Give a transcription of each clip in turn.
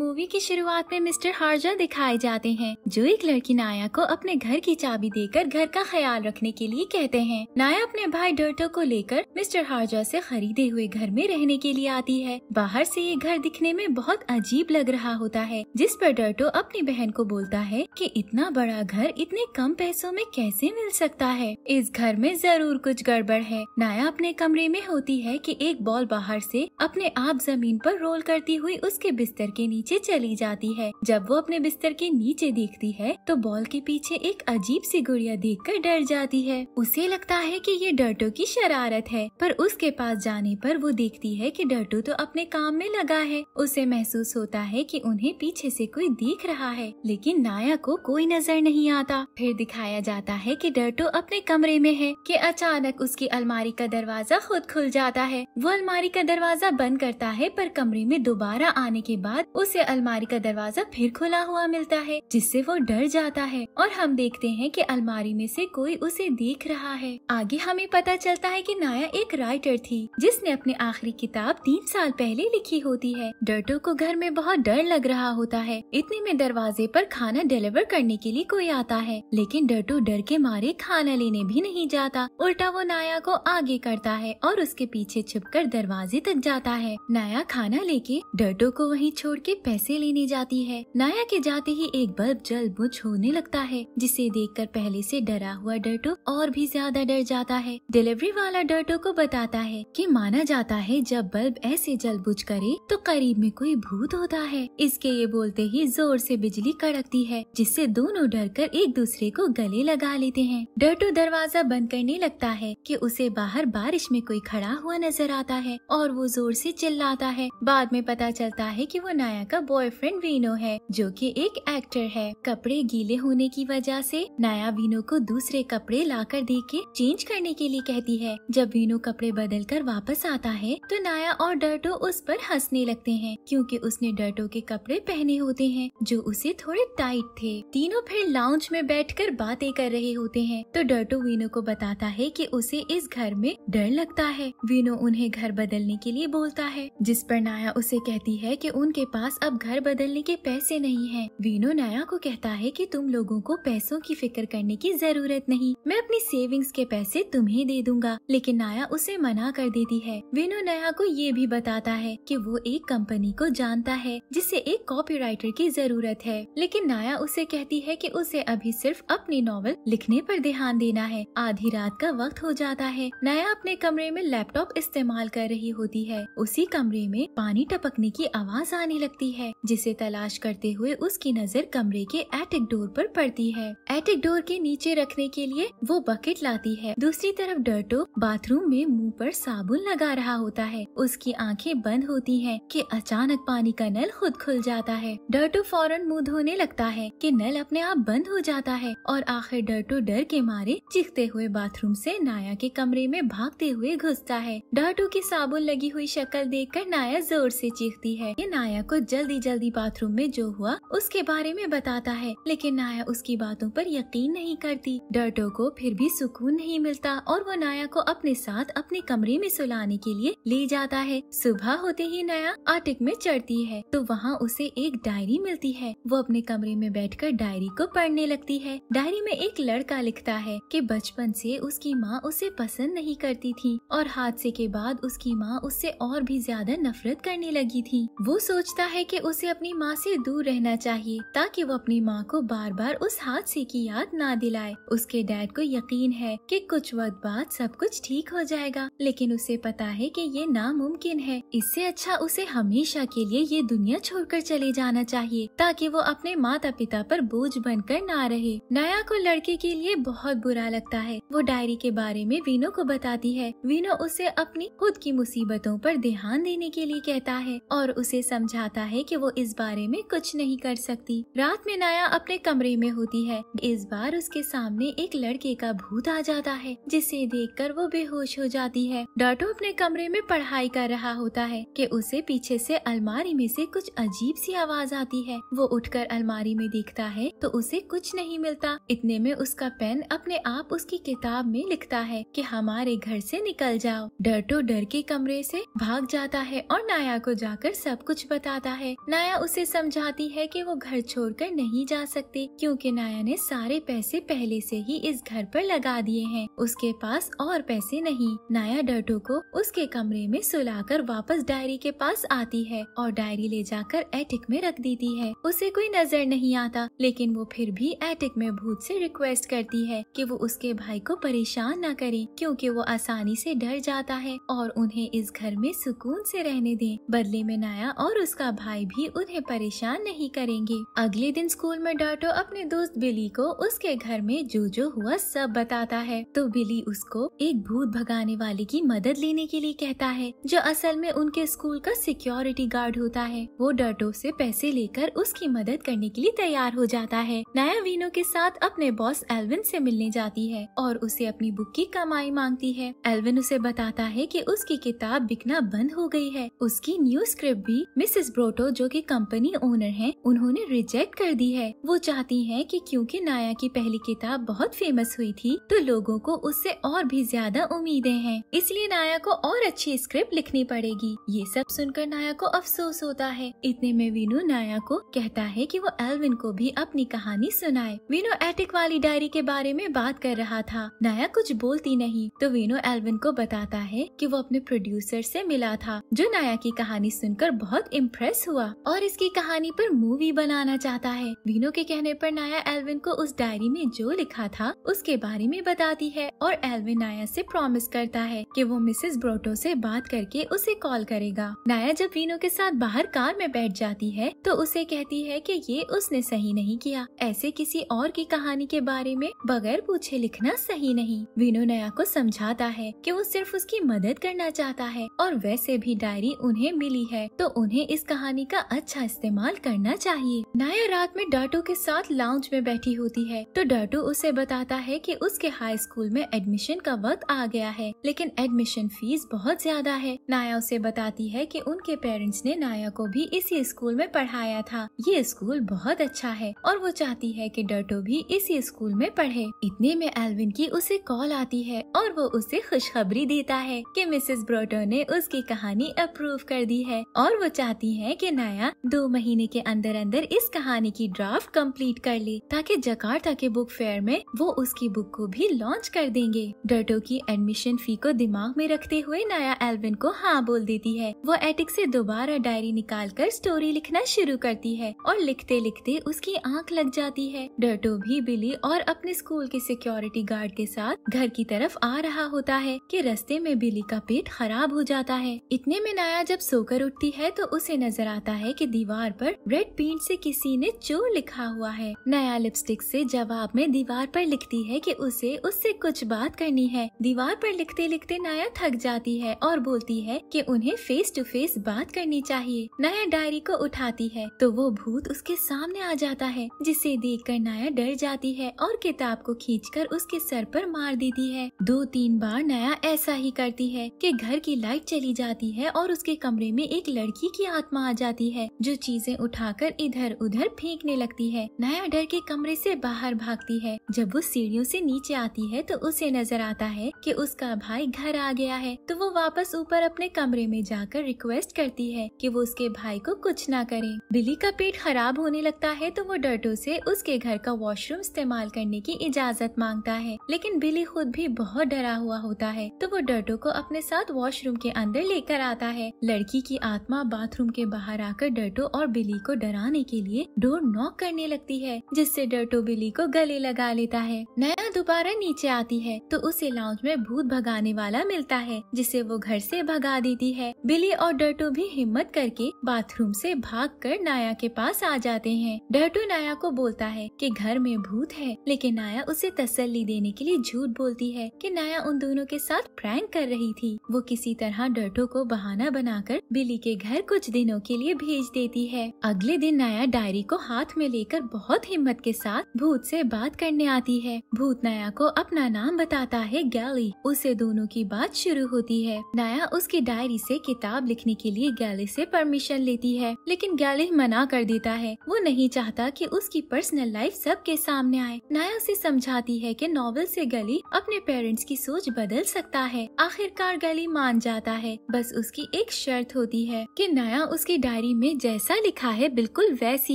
movie की शुरुआत में मिस्टर हार्जर दिखाए जाते हैं जो एक लड़की नाया को अपने घर की चाबी देकर घर का ख्याल रखने के लिए कहते हैं नाया अपने भाई डर्टो को लेकर मिस्टर हार्जर से खरीदे हुए घर में रहने के लिए आती है बाहर से ये घर दिखने में बहुत अजीब लग रहा होता है जिस पर डर्टो अपनी बहन को बोलता है कि इतना बड़ा घर इतने कम पैसों में कैसे मिल सकता है इस घर में जरूर कुछ गड़बड़ है नाया अपने कमरे में होती है कि एक बॉल बाहर से अपने आप जमीन पर रोल करती हुई उसके बिस्तर के नीचे नीचे चली जाती है जब वो अपने बिस्तर के नीचे देखती है तो बॉल के पीछे एक अजीब सी गुड़िया देख कर डर जाती है उसे लगता है की ये डर्टो की शरारत है पर उसके पास जाने पर वो देखती है की डर्टो तो अपने काम में लगा है उसे महसूस होता है की उन्हें पीछे से कोई देख रहा है लेकिन नाया को कोई नजर नहीं आता फिर दिखाया जाता है की डर्टो अपने कमरे में है की अचानक उसकी अलमारी का दरवाजा खुद खुल जाता है वो अलमारी का दरवाजा बंद करता है पर कमरे में दोबारा आने के बाद उसे उसे अलमारी का दरवाजा फिर खुला हुआ मिलता है जिससे वो डर जाता है और हम देखते हैं कि अलमारी में से कोई उसे देख रहा है आगे हमें पता चलता है कि नाया एक राइटर थी जिसने अपनी आखिरी किताब तीन साल पहले लिखी होती है डर्टो को घर में बहुत डर लग रहा होता है इतने में दरवाजे पर खाना डिलीवर करने के लिए कोई आता है लेकिन डर्टो डर के मारे खाना लेने भी नहीं जाता उल्टा वो नाया को आगे करता है और उसके पीछे छिपकर दरवाजे तक जाता है नाया खाना लेके डर्टो को वहीं छोड़ के पैसे लेने जाती है नाया के जाते ही एक बल्ब जल बुझ होने लगता है जिसे देखकर पहले से डरा हुआ डर्टो और भी ज्यादा डर जाता है डिलीवरी वाला डर्टो को बताता है कि माना जाता है जब बल्ब ऐसे जल बुझ करे तो करीब में कोई भूत होता है इसके ये बोलते ही जोर से बिजली कड़कती है जिससे दोनों डर कर एक दूसरे को गले लगा लेते हैं डर्टो दरवाजा बंद करने लगता है कि उसे बाहर बारिश में कोई खड़ा हुआ नजर आता है और वो जोर से चिल्लाता है बाद में पता चलता है कि वो नाया का का बॉयफ्रेंड वीनो है जो कि एक एक्टर है कपड़े गीले होने की वजह से नया वीनो को दूसरे कपड़े लाकर दे के चेंज करने के लिए कहती है जब वीनो कपड़े बदल कर वापस आता है तो नाया और डर्टो उस पर हंसने लगते हैं क्योंकि उसने डर्टो के कपड़े पहने होते हैं जो उसे थोड़े टाइट थे तीनों फिर लाउंज में कर बातें कर रहे होते हैं तो डर्टो वीनो को बताता है की उसे इस घर में डर लगता है वीनो उन्हें घर बदलने के लिए बोलता है जिस पर नाया उसे कहती है कि उनके पास अब घर बदलने के पैसे नहीं है वीनो नाया को कहता है कि तुम लोगों को पैसों की फिक्र करने की जरूरत नहीं मैं अपनी सेविंग्स के पैसे तुम्हें दे दूंगा लेकिन नाया उसे मना कर देती है वीनो नाया को ये भी बताता है कि वो एक कंपनी को जानता है जिसे एक राइटर की जरूरत है लेकिन नाया उसे कहती है की उसे अभी सिर्फ अपनी नॉवल लिखने पर ध्यान देना है आधी रात का वक्त हो जाता है नाया अपने कमरे में लैपटॉप इस्तेमाल कर रही होती है उसी कमरे में पानी टपकने की आवाज आने लगती होती है जिसे तलाश करते हुए उसकी नजर कमरे के एटिक डोर पर पड़ती है एटिक डोर के नीचे रखने के लिए वो बकेट लाती है दूसरी तरफ डर्टो बाथरूम में मुंह पर साबुन लगा रहा होता है उसकी आंखें बंद होती हैं कि अचानक पानी का नल खुद खुल जाता है डर्टो फौरन मुंह धोने लगता है कि नल अपने आप बंद हो जाता है और आखिर डर्टो डर के मारे चीखते हुए बाथरूम से नाया के कमरे में भागते हुए घुसता है डर्टो की साबुन लगी हुई शक्ल देखकर नाया जोर से चीखती है ये नाया को जल्द जल्दी जल्दी बाथरूम में जो हुआ उसके बारे में बताता है लेकिन नाया उसकी बातों पर यकीन नहीं करती डर्टो को फिर भी सुकून नहीं मिलता और वो नाया को अपने साथ अपने कमरे में सुलाने के लिए ले जाता है सुबह होते ही नाया आटिक में चढ़ती है तो वहाँ उसे एक डायरी मिलती है वो अपने कमरे में कर डायरी को पढ़ने लगती है डायरी में एक लड़का लिखता है की बचपन ऐसी उसकी माँ उसे पसंद नहीं करती थी और हादसे के बाद उसकी माँ उससे और भी ज्यादा नफरत करने लगी थी वो सोचता है कि उसे अपनी माँ से दूर रहना चाहिए ताकि वो अपनी माँ को बार बार उस हादसे की याद ना दिलाए उसके डैड को यकीन है कि कुछ वक्त बाद सब कुछ ठीक हो जाएगा लेकिन उसे पता है कि ये नामुमकिन है इससे अच्छा उसे हमेशा के लिए ये दुनिया छोड़कर चले जाना चाहिए ताकि वो अपने माता पिता पर बोझ बनकर ना रहे नया को लड़के के लिए बहुत बुरा लगता है वो डायरी के बारे में वीनो को बताती है वीनो उसे अपनी खुद की मुसीबतों पर ध्यान देने के लिए कहता है और उसे समझाता है है कि वो इस बारे में कुछ नहीं कर सकती रात में नाया अपने कमरे में होती है इस बार उसके सामने एक लड़के का भूत आ जाता है जिसे कर वो बेहोश हो जाती है डाटो अपने कमरे में पढ़ाई कर रहा होता है की उसे पीछे ऐसी अलमारी में ऐसी कुछ अजीब सी आवाज आती है वो उठकर अलमारी में देखता है तो उसे कुछ नहीं मिलता इतने में उसका पेन अपने आप उसकी किताब में लिखता है कि हमारे घर से निकल जाओ डरटो डर के कमरे से भाग जाता है और नाया को जाकर सब कुछ बताता है है नाया उसे समझाती है कि वो घर छोड़कर नहीं जा सकती क्योंकि नाया ने सारे पैसे पहले से ही इस घर पर लगा दिए हैं उसके पास और पैसे नहीं नाया डर्टू को उसके कमरे में सुलाकर वापस डायरी के पास आती है और डायरी ले जाकर एटिक में रख देती है उसे कोई नजर नहीं आता लेकिन वो फिर भी एटिक में भूत से रिक्वेस्ट करती है कि वो उसके भाई को परेशान न करे क्योंकि वो आसानी से डर जाता है और उन्हें इस घर में सुकून से रहने दें बदले में नाया और उसका भाई बुराई भी उन्हें परेशान नहीं करेंगी अगले दिन स्कूल में डाटो अपने दोस्त बिली को उसके घर में जो जो हुआ सब बताता है तो बिली उसको एक भूत भगाने वाले की मदद लेने के लिए कहता है जो असल में उनके स्कूल का सिक्योरिटी गार्ड होता है वो डाटो से पैसे लेकर उसकी मदद करने के लिए तैयार हो जाता है नया वीनो के साथ अपने बॉस एल्विन से मिलने जाती है और उसे अपनी बुक की कमाई मांगती है एल्विन उसे बताता है कि उसकी किताब बिकना बंद हो गई है उसकी न्यू स्क्रिप्ट भी मिसेस ब्रोटो जो कि कंपनी ओनर हैं, उन्होंने रिजेक्ट कर दी है वो चाहती हैं कि क्योंकि नाया की पहली किताब बहुत फेमस हुई थी तो लोगों को उससे और भी ज्यादा उम्मीदें हैं इसलिए नाया को और अच्छी स्क्रिप्ट लिखनी पड़ेगी ये सब सुनकर नाया को अफसोस होता है इतने में वीनू नाया को कहता है की वो एल्विन को भी अपनी कहानी सुनाए विनो एटिक वाली डायरी के बारे में बात कर रहा था नाया कुछ बोलती नहीं तो वीनू एल्विन को बताता है की वो अपने प्रोड्यूसर ऐसी मिला था जो नाया की कहानी सुनकर बहुत इम्प्रेस हुआ हुआ और इसकी कहानी पर मूवी बनाना चाहता है वीनो के कहने पर नाया एल्विन को उस डायरी में जो लिखा था उसके बारे में बताती है और एल्विन नाया से प्रॉमिस करता है कि वो मिसेस ब्रोटो से बात करके उसे कॉल करेगा नाया जब वीनो के साथ बाहर कार में बैठ जाती है तो उसे कहती है की ये उसने सही नहीं किया ऐसे किसी और की कहानी के बारे में बगैर पूछे लिखना सही नहीं वीनो नया को समझाता है की वो सिर्फ उसकी मदद करना चाहता है और वैसे भी डायरी उन्हें मिली है तो उन्हें इस कहानी पानी का अच्छा इस्तेमाल करना चाहिए नाया रात में डाटो के साथ लाउंज में बैठी होती है तो डाटो उसे बताता है कि उसके हाई स्कूल में एडमिशन का वक्त आ गया है लेकिन एडमिशन फीस बहुत ज्यादा है नाया उसे बताती है कि उनके पेरेंट्स ने नाया को भी इसी स्कूल में पढ़ाया था ये स्कूल बहुत अच्छा है और वो चाहती है की डाटो भी इसी स्कूल में पढ़े इतने में एल्विन की उसे कॉल आती है और वो उसे खुशखबरी देता है की मिसेज ब्रोटो ने उसकी कहानी अप्रूव कर दी है और वो चाहती है कि नया दो महीने के अंदर अंदर इस कहानी की ड्राफ्ट कंप्लीट कर ली ताकि जकार्ता के बुक फेयर में वो उसकी बुक को भी लॉन्च कर देंगे डटो की एडमिशन फी को दिमाग में रखते हुए नया एल्विन को हाँ बोल देती है वो एटिक से दोबारा डायरी निकाल कर स्टोरी लिखना शुरू करती है और लिखते लिखते उसकी आँख लग जाती है डटो भी बिली और अपने स्कूल के सिक्योरिटी गार्ड के साथ घर की तरफ आ रहा होता है कि रस्ते में बिली का पेट खराब हो जाता है इतने में नया जब सोकर उठती है तो उसे नजर आता पाता है कि दीवार पर रेड पेंट से किसी ने चोर लिखा हुआ है नया लिपस्टिक से जवाब में दीवार पर लिखती है कि उसे उससे कुछ बात करनी है दीवार पर लिखते लिखते नया थक जाती है और बोलती है कि उन्हें फेस टू फेस बात करनी चाहिए नया डायरी को उठाती है तो वो भूत उसके सामने आ जाता है जिसे देख कर नया डर जाती है और किताब को कर उसके सर पर मार देती है दो तीन बार नया ऐसा ही करती है कि घर की लाइट चली जाती है और उसके कमरे में एक लड़की की आत्मा आ जाती जाती है जो चीजें उठाकर इधर उधर फेंकने लगती है नया डर के कमरे से बाहर भागती है जब वो सीढ़ियों से नीचे आती है तो उसे नजर आता है कि उसका भाई घर आ गया है तो वो वापस ऊपर अपने कमरे में जाकर रिक्वेस्ट करती है कि वो उसके भाई को कुछ ना करे बिली का पेट खराब होने लगता है तो वो डर्टो से उसके घर का वॉशरूम इस्तेमाल करने की इजाजत मांगता है लेकिन बिली खुद भी बहुत डरा हुआ होता है तो वो डर्टो को अपने साथ वॉशरूम के अंदर लेकर आता है लड़की की आत्मा बाथरूम के बाहर आकर डर्टो और बिली को डराने के लिए डोर नॉक करने लगती है जिससे डर्टो बिली को गले लगा लेता है नया दोबारा नीचे आती है तो उसे लाउंज में भूत भगाने वाला मिलता है जिसे वो घर से भगा देती है बिली और डर्टो भी हिम्मत करके बाथरूम से कर नाया के पास आ जाते हैं डर्टो नाया को बोलता है कि घर में भूत है लेकिन नाया उसे तसल्ली देने के लिए झूठ बोलती है कि नाया उन दोनों के साथ प्रैंक कर रही थी वो किसी तरह डर्टो को बहाना बनाकर बिली के घर कुछ दिनों के लिए लिए भेज देती है अगले दिन नया डायरी को हाथ में लेकर बहुत हिम्मत के साथ भूत से बात करने आती है भूत नया को अपना नाम बताता है गैली उसे दोनों की बात शुरू होती है नया उसकी डायरी से किताब लिखने के लिए गैली से परमिशन लेती है लेकिन गैली मना कर देता है वो नहीं चाहता कि उसकी पर्सनल लाइफ सबके सामने आए नया उसे समझाती है कि नॉवल से गली अपने पेरेंट्स की सोच बदल सकता है आखिरकार गली मान जाता है बस उसकी एक शर्त होती है कि नया उसकी डायरी डायरी में जैसा लिखा है बिल्कुल वैसी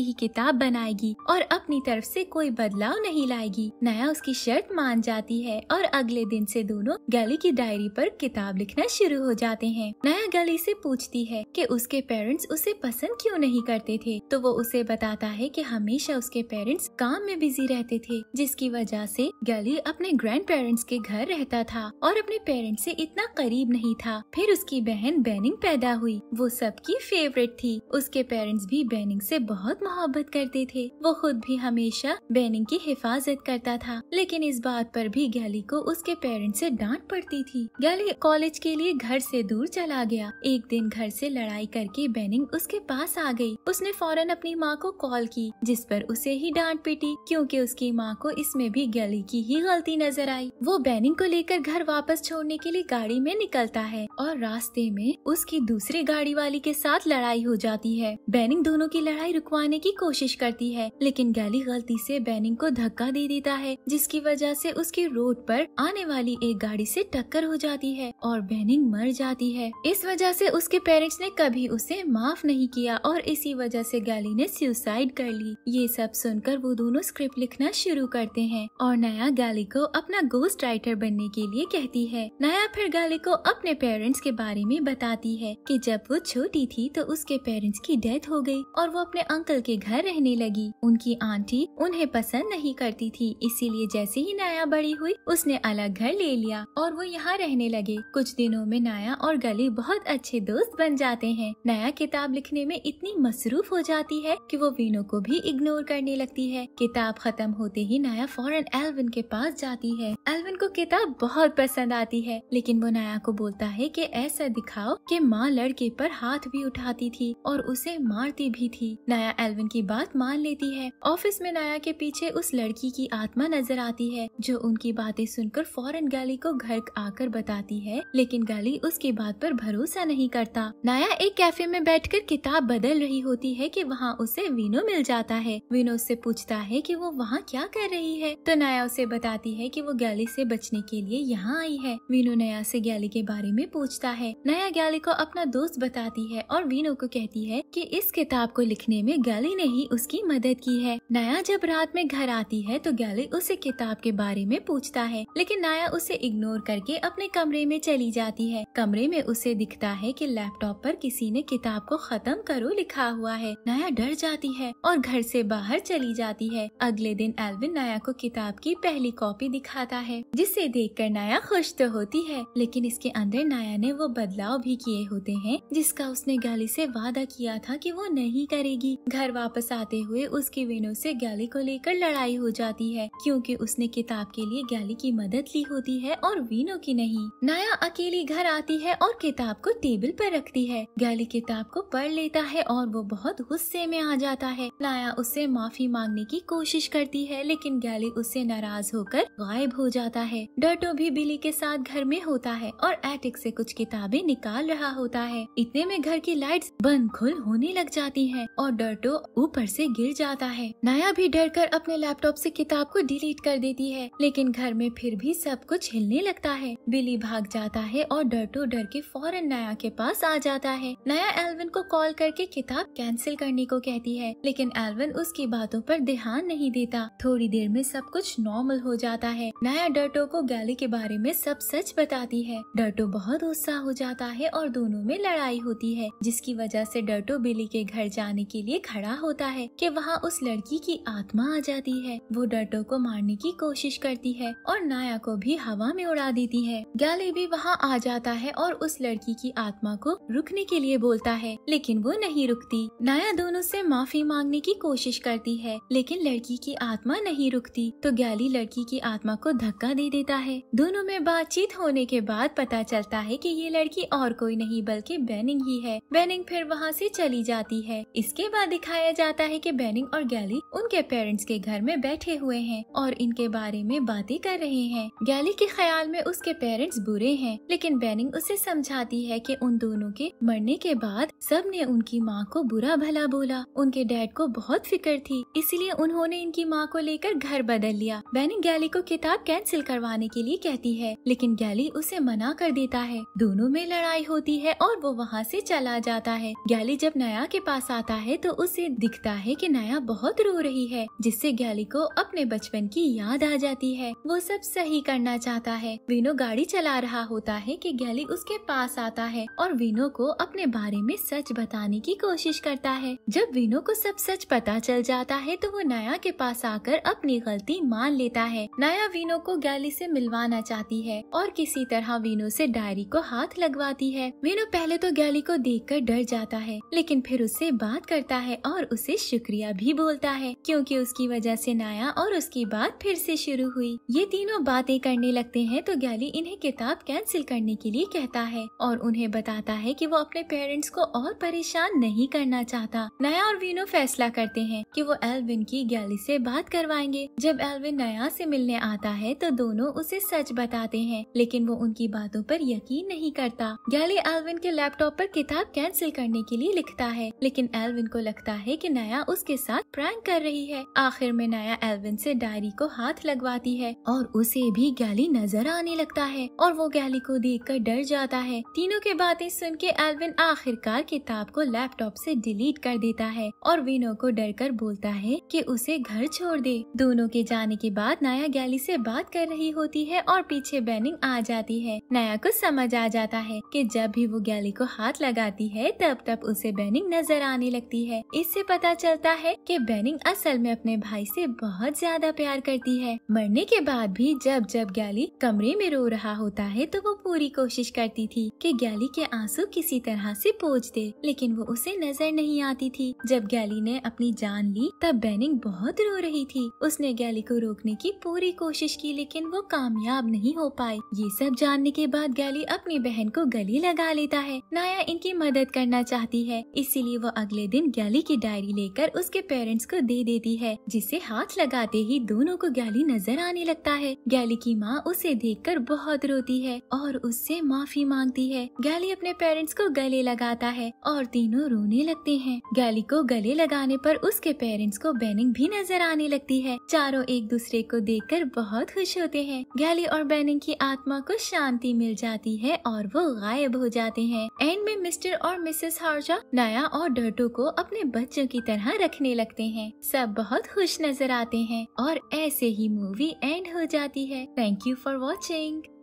ही किताब बनाएगी और अपनी तरफ से कोई बदलाव नहीं लाएगी नया उसकी शर्त मान जाती है और अगले दिन से दोनों गली की डायरी पर किताब लिखना शुरू हो जाते हैं नया गली से पूछती है कि उसके पेरेंट्स उसे पसंद क्यों नहीं करते थे तो वो उसे बताता है कि हमेशा उसके पेरेंट्स काम में बिजी रहते थे जिसकी वजह से गली अपने ग्रैंड पेरेंट्स के घर रहता था और अपने पेरेंट्स से इतना करीब नहीं था फिर उसकी बहन बैनिंग पैदा हुई वो सबकी फेवरेट थी थी उसके पेरेंट्स भी बैनिंग से बहुत मोहब्बत करते थे वो खुद भी हमेशा बैनिंग की हिफाजत करता था लेकिन इस बात पर भी गैली को उसके पेरेंट्स से डांट पड़ती थी गैली कॉलेज के लिए घर से दूर चला गया एक दिन घर से लड़ाई करके बैनिंग उसके पास आ गई उसने फौरन अपनी माँ को कॉल की जिस पर उसे ही डांट पिटी क्योंकि उसकी माँ को इसमें भी गैली की ही गलती नजर आई वो बैनिंग को लेकर घर वापस छोड़ने के लिए गाड़ी में निकलता है और रास्ते में उसकी दूसरी गाड़ी वाली के साथ लड़ाई हुई जाती है बैनिंग दोनों की लड़ाई रुकवाने की कोशिश करती है लेकिन गैली गलती से बैनिंग को धक्का दे देता है जिसकी वजह से उसकी रोड पर आने वाली एक गाड़ी से टक्कर हो जाती है और बैनिंग मर जाती है इस वजह से उसके पेरेंट्स ने कभी उसे माफ नहीं किया और इसी वजह से गैली ने सुसाइड कर ली ये सब सुनकर वो दोनों स्क्रिप्ट लिखना शुरू करते हैं और नया गैली को अपना गोस्ट राइटर बनने के लिए कहती है नया फिर गैली को अपने पेरेंट्स के बारे में बताती है कि जब वो छोटी थी तो उसके पेरेंट्स की डेथ हो गई और वो अपने अंकल के घर रहने लगी उनकी आंटी उन्हें पसंद नहीं करती थी इसीलिए जैसे ही नाया बड़ी हुई उसने अलग घर ले लिया और वो यहाँ रहने लगे कुछ दिनों में नाया और गली बहुत अच्छे दोस्त बन जाते हैं नाया किताब लिखने में इतनी मसरूफ हो जाती है कि वो वीनो को भी इग्नोर करने लगती है किताब खत्म होते ही नाया फौरन एल्विन के पास जाती है एल्विन को किताब बहुत पसंद आती है लेकिन वो नाया को बोलता है कि ऐसा दिखाओ कि माँ लड़के पर हाथ भी उठाती थी और उसे मारती भी थी नया एल्विन की बात मान लेती है ऑफिस में नया के पीछे उस लड़की की आत्मा नजर आती है जो उनकी बातें सुनकर फौरन गली को घर आकर बताती है लेकिन गली उसकी बात पर भरोसा नहीं करता नया एक कैफे में बैठकर किताब बदल रही होती है कि वहाँ उसे वीनो मिल जाता है वीनो उससे पूछता है कि वो वहाँ क्या कर रही है तो नया उसे बताती है कि वो गैली से बचने के लिए यहाँ आई है वीनो नया से गैली के बारे में पूछता है नया गैली को अपना दोस्त बताती है और वीनो को कह कहती है कि इस किताब को लिखने में गैली ने ही उसकी मदद की है नया जब रात में घर आती है तो गैली उसे किताब के बारे में पूछता है लेकिन नया उसे इग्नोर करके अपने कमरे में चली जाती है कमरे में उसे दिखता है की लैपटॉप आरोप किसी ने किताब को खत्म करो लिखा हुआ है नया डर जाती है और घर से बाहर चली जाती है अगले दिन एल्विन नाया को किताब की पहली कॉपी दिखाता है जिसे देखकर नया खुश तो होती है लेकिन इसके अंदर नाया ने वो बदलाव भी किए होते हैं जिसका उसने गाली से वादा वादा किया था कि वो नहीं करेगी घर वापस आते हुए उसकी वेनो से गैली को लेकर लड़ाई हो जाती है क्योंकि उसने किताब के लिए गैली की मदद ली होती है और वीनो की नहीं नया अकेली घर आती है और किताब को टेबल पर रखती है गैली किताब को पढ़ लेता है और वो बहुत गुस्से में आ जाता है नाया उससे माफी मांगने की कोशिश करती है लेकिन गैली उससे नाराज होकर गायब हो जाता है डर्टो भी बिली के साथ घर में होता है और एटिक से कुछ किताबें निकाल रहा होता है इतने में घर की लाइट्स बंद खुल होने लग जाती है और डर्टो ऊपर से गिर जाता है नया भी डर कर अपने लैपटॉप से किताब को डिलीट कर देती है लेकिन घर में फिर भी सब कुछ हिलने लगता है बिली भाग जाता है और डर्टो डर के फौरन नया के पास आ जाता है नया एल्विन को कॉल करके किताब कैंसिल करने को कहती है लेकिन एल्विन उसकी बातों पर ध्यान नहीं देता थोड़ी देर में सब कुछ नॉर्मल हो जाता है नया डर्टो को गैली के बारे में सब सच बताती है डर्टो बहुत गुस्सा हो जाता है और दोनों में लड़ाई होती है जिसकी वजह से डर्टो बिली के घर जाने के लिए खड़ा होता है कि वहाँ उस लड़की की आत्मा आ जाती है वो डर्टो को मारने की कोशिश करती है और नाया को भी हवा में उड़ा देती है गैली भी वहाँ आ जाता है और उस लड़की की आत्मा को रुकने के लिए बोलता है लेकिन वो नहीं रुकती नाया दोनों से माफी मांगने की कोशिश करती है लेकिन लड़की की आत्मा नहीं रुकती तो गैली लड़की की आत्मा को धक्का दे देता है दोनों में बातचीत होने के बाद पता चलता है की ये लड़की और कोई नहीं बल्कि बैनिंग ही है बैनिंग फिर वहाँ वहाँ से चली जाती है इसके बाद दिखाया जाता है कि बैनिंग और गैली उनके पेरेंट्स के घर में बैठे हुए हैं और इनके बारे में बातें कर रहे हैं गैली के ख्याल में उसके पेरेंट्स बुरे हैं लेकिन बैनिंग उसे समझाती है कि उन दोनों के मरने के बाद सब ने उनकी माँ को बुरा भला बोला उनके डैड को बहुत फिक्र थी इसलिए उन्होंने इनकी माँ को लेकर घर बदल लिया बैनिंग गैली को किताब कैंसिल करवाने के लिए कहती है लेकिन गैली उसे मना कर देता है दोनों में लड़ाई होती है और वो वहाँ से चला जाता है ग्याली जब नया के पास आता है तो उसे दिखता है कि नया बहुत रो रही है जिससे ग्याली को अपने बचपन की याद आ जाती है वो सब सही करना चाहता है वीनो गाड़ी चला रहा होता है कि ग्याली उसके पास आता है और वीनो को अपने बारे में सच बताने की कोशिश करता है जब वीनो को सब सच पता चल जाता है तो वो नया के पास आकर अपनी गलती मान लेता है नया वीनो को ग्याली से मिलवाना चाहती है और किसी तरह वीनो से डायरी को हाथ लगवाती है वीनो पहले तो ग्याली को देख डर जाता जाता है लेकिन फिर उससे बात करता है और उसे शुक्रिया भी बोलता है क्योंकि उसकी वजह से नाया और उसकी बात फिर से शुरू हुई ये तीनों बातें करने लगते हैं तो गैली इन्हें किताब कैंसिल करने के लिए कहता है और उन्हें बताता है कि वो अपने पेरेंट्स को और परेशान नहीं करना चाहता नया और वीनो फैसला करते हैं कि वो एल्विन की गैली से बात करवाएंगे जब एल्विन नया से मिलने आता है तो दोनों उसे सच बताते हैं लेकिन वो उनकी बातों पर यकीन नहीं करता गैली एल्विन के लैपटॉप पर किताब कैंसिल करने के लिए लिखता है लेकिन एल्विन को लगता है कि नया उसके साथ प्रैंक कर रही है आखिर में नया एल्विन से डायरी को हाथ लगवाती है और उसे भी गैली नजर आने लगता है और वो गैली को कर डर जाता है तीनों के बातें सुन के एल्विन आखिरकार किताब को लैपटॉप से डिलीट कर देता है और विनो को डर कर बोलता है कि उसे घर छोड़ दे दोनों के जाने के बाद नया गैली से बात कर रही होती है और पीछे बैनिंग आ जाती है नया को समझ आ जाता है कि जब भी वो गैली को हाथ लगाती है तब तब तरफ उसे बैनिंग नजर आने लगती है इससे पता चलता है कि बैनिंग असल में अपने भाई से बहुत ज्यादा प्यार करती है मरने के बाद भी जब जब गैली कमरे में रो रहा होता है तो वो पूरी कोशिश करती थी कि गैली के आंसू किसी तरह से पोच दे लेकिन वो उसे नजर नहीं आती थी जब गैली ने अपनी जान ली तब बैनिंग बहुत रो रही थी उसने गैली को रोकने की पूरी कोशिश की लेकिन वो कामयाब नहीं हो पाई ये सब जानने के बाद गैली अपनी बहन को गली लगा लेता है नाया इनकी मदद करना चाहती चाहती है इसीलिए वो अगले दिन गैली की डायरी लेकर उसके पेरेंट्स को दे देती है जिसे हाथ लगाते ही दोनों को गैली नजर आने लगता है गैली की माँ उसे कर बहुत रोती है और उससे माफी मांगती है गैली अपने पेरेंट्स को गले लगाता है और तीनों रोने लगते हैं गैली को गले लगाने पर उसके पेरेंट्स को बैनिंग भी नजर आने लगती है चारों एक दूसरे को देखकर बहुत खुश होते हैं गैली और बैनिंग की आत्मा को शांति मिल जाती है और वो गायब हो जाते हैं एंड में मिस्टर और मिसेस हार्ट शारजा नया और डर्टू को अपने बच्चों की तरह रखने लगते हैं सब बहुत खुश नजर आते हैं और ऐसे ही मूवी एंड हो जाती है थैंक यू फॉर वॉचिंग